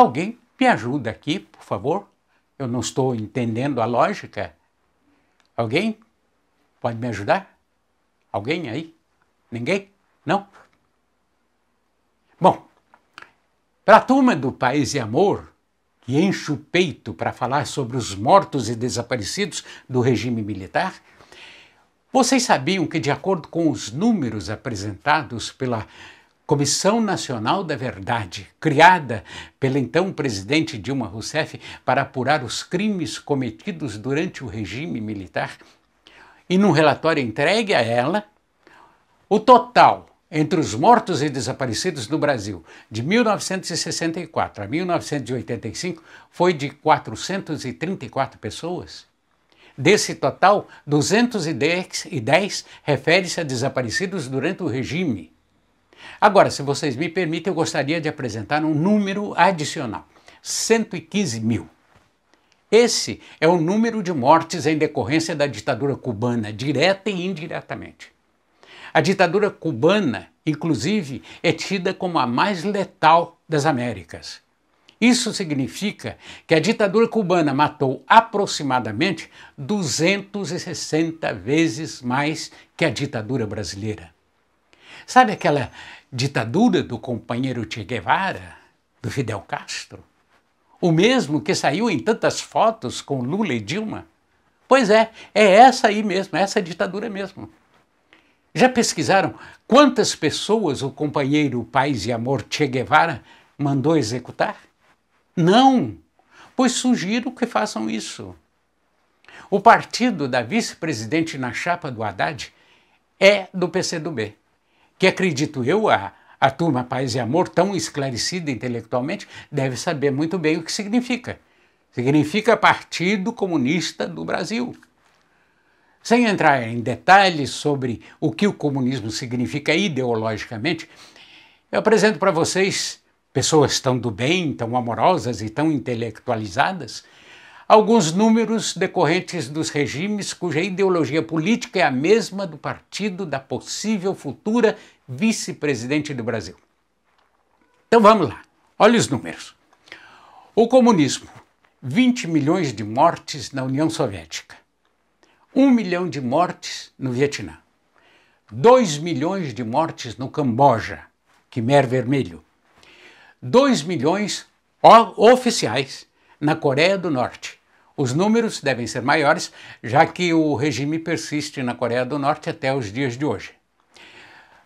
Alguém me ajuda aqui, por favor? Eu não estou entendendo a lógica. Alguém pode me ajudar? Alguém aí? Ninguém? Não? Bom, para a turma do País e Amor, que enche o peito para falar sobre os mortos e desaparecidos do regime militar, vocês sabiam que, de acordo com os números apresentados pela Comissão Nacional da Verdade, criada pela então presidente Dilma Rousseff para apurar os crimes cometidos durante o regime militar, e num relatório entregue a ela, o total entre os mortos e desaparecidos no Brasil de 1964 a 1985 foi de 434 pessoas. Desse total, 210 refere-se a desaparecidos durante o regime Agora, se vocês me permitem, eu gostaria de apresentar um número adicional: 115 mil. Esse é o número de mortes em decorrência da ditadura cubana, direta e indiretamente. A ditadura cubana, inclusive, é tida como a mais letal das Américas. Isso significa que a ditadura cubana matou aproximadamente 260 vezes mais que a ditadura brasileira. Sabe aquela ditadura do companheiro Che Guevara, do Fidel Castro? O mesmo que saiu em tantas fotos com Lula e Dilma? Pois é, é essa aí mesmo, é essa ditadura mesmo. Já pesquisaram quantas pessoas o companheiro Paz e Amor Che Guevara mandou executar? Não, pois sugiro que façam isso. O partido da vice-presidente na chapa do Haddad é do PCdoB que acredito eu, a, a turma Paz e Amor, tão esclarecida intelectualmente, deve saber muito bem o que significa. Significa Partido Comunista do Brasil. Sem entrar em detalhes sobre o que o comunismo significa ideologicamente, eu apresento para vocês pessoas tão do bem, tão amorosas e tão intelectualizadas alguns números decorrentes dos regimes cuja ideologia política é a mesma do partido da possível futura vice-presidente do Brasil. Então vamos lá, olha os números. O comunismo, 20 milhões de mortes na União Soviética, 1 milhão de mortes no Vietnã, 2 milhões de mortes no Camboja, Quimer Vermelho, 2 milhões oficiais na Coreia do Norte, os números devem ser maiores, já que o regime persiste na Coreia do Norte até os dias de hoje.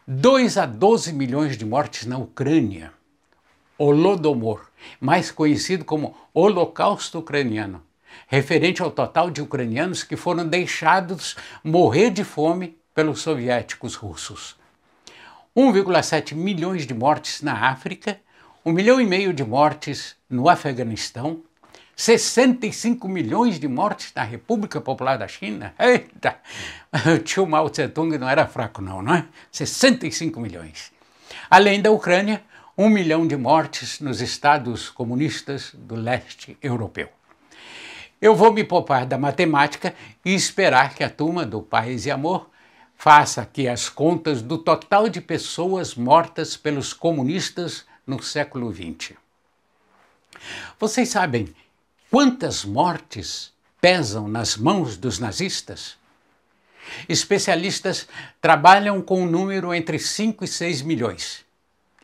2 a 12 milhões de mortes na Ucrânia. Holodomor, mais conhecido como Holocausto Ucraniano, referente ao total de ucranianos que foram deixados morrer de fome pelos soviéticos russos. 1,7 milhões de mortes na África, 1 milhão e meio de mortes no Afeganistão, 65 milhões de mortes na República Popular da China? Eita! O tio Mao Tse-tung não era fraco, não, não é? 65 milhões. Além da Ucrânia, um milhão de mortes nos estados comunistas do leste europeu. Eu vou me poupar da matemática e esperar que a turma do País e Amor faça aqui as contas do total de pessoas mortas pelos comunistas no século XX. Vocês sabem Quantas mortes pesam nas mãos dos nazistas? Especialistas trabalham com um número entre 5 e 6 milhões.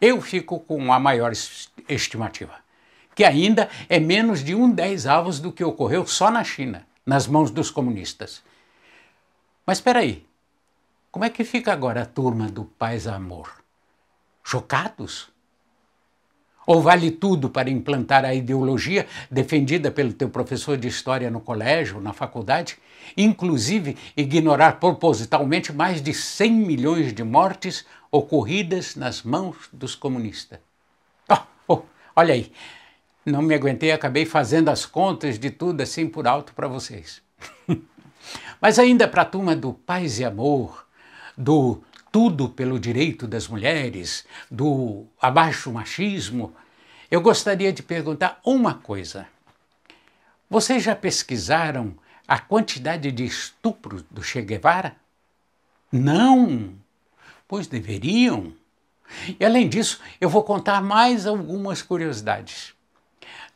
Eu fico com a maior estimativa, que ainda é menos de um dez-avos do que ocorreu só na China, nas mãos dos comunistas. Mas espera aí, como é que fica agora a turma do Paz Amor? Chocados? Ou vale tudo para implantar a ideologia defendida pelo teu professor de história no colégio, na faculdade, inclusive ignorar propositalmente mais de 100 milhões de mortes ocorridas nas mãos dos comunistas? Oh, oh, olha aí, não me aguentei, acabei fazendo as contas de tudo assim por alto para vocês. Mas ainda para a turma do paz e amor, do tudo pelo direito das mulheres, do abaixo machismo, eu gostaria de perguntar uma coisa. Vocês já pesquisaram a quantidade de estupros do Che Guevara? Não! Pois deveriam. E além disso, eu vou contar mais algumas curiosidades.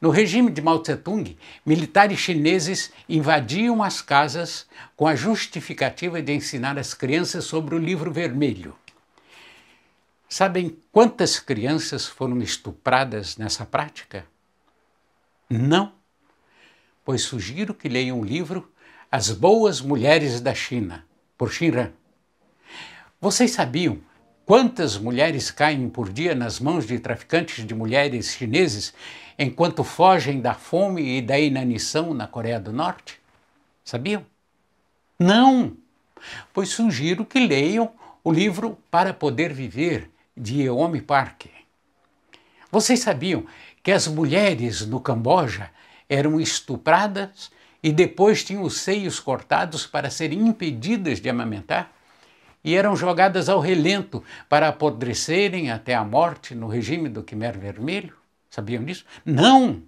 No regime de Mao Tse-tung, militares chineses invadiam as casas com a justificativa de ensinar as crianças sobre o livro vermelho. Sabem quantas crianças foram estupradas nessa prática? Não, pois sugiro que leiam o livro As Boas Mulheres da China, por Xinran. Vocês sabiam Quantas mulheres caem por dia nas mãos de traficantes de mulheres chineses enquanto fogem da fome e da inanição na Coreia do Norte? Sabiam? Não! Pois sugiro que leiam o livro Para Poder Viver, de Eomi Park. Vocês sabiam que as mulheres no Camboja eram estupradas e depois tinham os seios cortados para serem impedidas de amamentar? e eram jogadas ao relento para apodrecerem até a morte no regime do Quimer Vermelho? Sabiam disso? Não!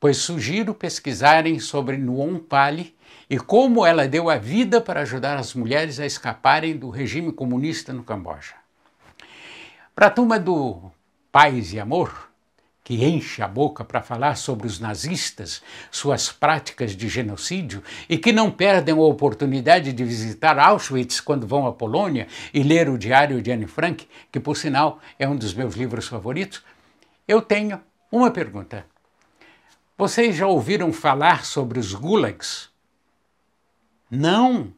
Pois sugiro pesquisarem sobre Nuon Pali e como ela deu a vida para ajudar as mulheres a escaparem do regime comunista no Camboja. Para a turma do Paz e Amor, que enche a boca para falar sobre os nazistas, suas práticas de genocídio e que não perdem a oportunidade de visitar Auschwitz quando vão à Polônia e ler o Diário de Anne Frank, que por sinal é um dos meus livros favoritos, eu tenho uma pergunta. Vocês já ouviram falar sobre os gulags? Não.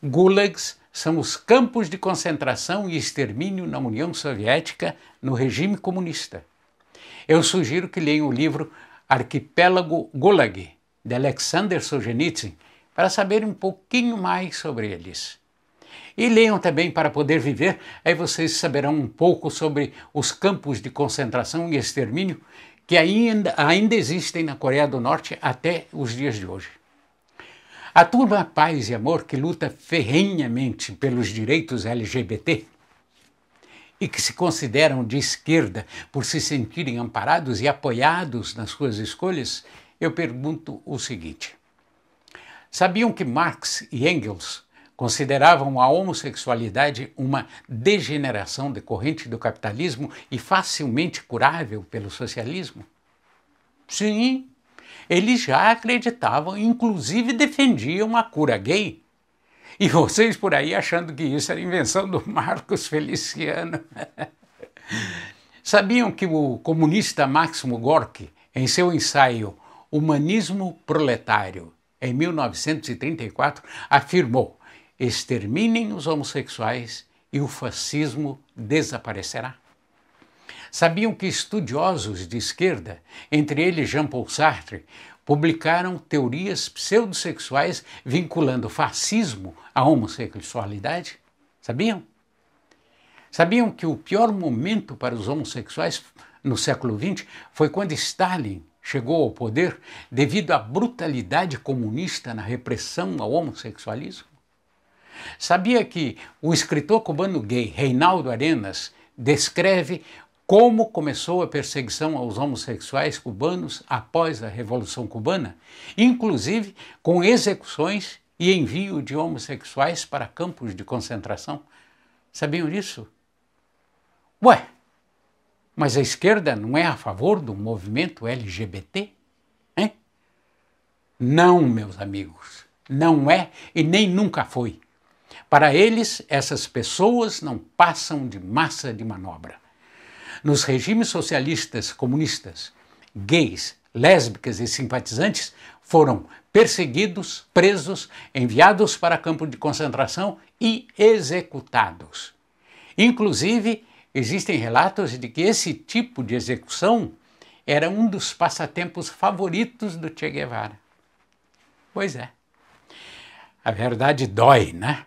Gulags são os campos de concentração e extermínio na União Soviética no regime comunista. Eu sugiro que leiam o livro Arquipélago Gulag, de Alexander Solzhenitsyn, para saber um pouquinho mais sobre eles. E leiam também Para Poder Viver, aí vocês saberão um pouco sobre os campos de concentração e extermínio que ainda, ainda existem na Coreia do Norte até os dias de hoje. A turma Paz e Amor, que luta ferrenhamente pelos direitos LGBT, e que se consideram de esquerda por se sentirem amparados e apoiados nas suas escolhas, eu pergunto o seguinte: sabiam que Marx e Engels consideravam a homossexualidade uma degeneração decorrente do capitalismo e facilmente curável pelo socialismo? Sim, eles já acreditavam, inclusive defendiam a cura gay e vocês por aí achando que isso era invenção do Marcos Feliciano. Sabiam que o comunista Máximo Gorky, em seu ensaio Humanismo Proletário, em 1934, afirmou: exterminem os homossexuais e o fascismo desaparecerá. Sabiam que estudiosos de esquerda, entre eles Jean Paul Sartre, publicaram teorias pseudossexuais vinculando fascismo à homossexualidade? Sabiam? Sabiam que o pior momento para os homossexuais no século XX foi quando Stalin chegou ao poder devido à brutalidade comunista na repressão ao homossexualismo? Sabia que o escritor cubano gay Reinaldo Arenas descreve como começou a perseguição aos homossexuais cubanos após a Revolução Cubana, inclusive com execuções e envio de homossexuais para campos de concentração. Sabiam disso? Ué, mas a esquerda não é a favor do movimento LGBT? Hein? Não, meus amigos, não é e nem nunca foi. Para eles, essas pessoas não passam de massa de manobra. Nos regimes socialistas comunistas, gays, lésbicas e simpatizantes foram perseguidos, presos, enviados para campo de concentração e executados. Inclusive, existem relatos de que esse tipo de execução era um dos passatempos favoritos do Che Guevara. Pois é. A verdade dói, né?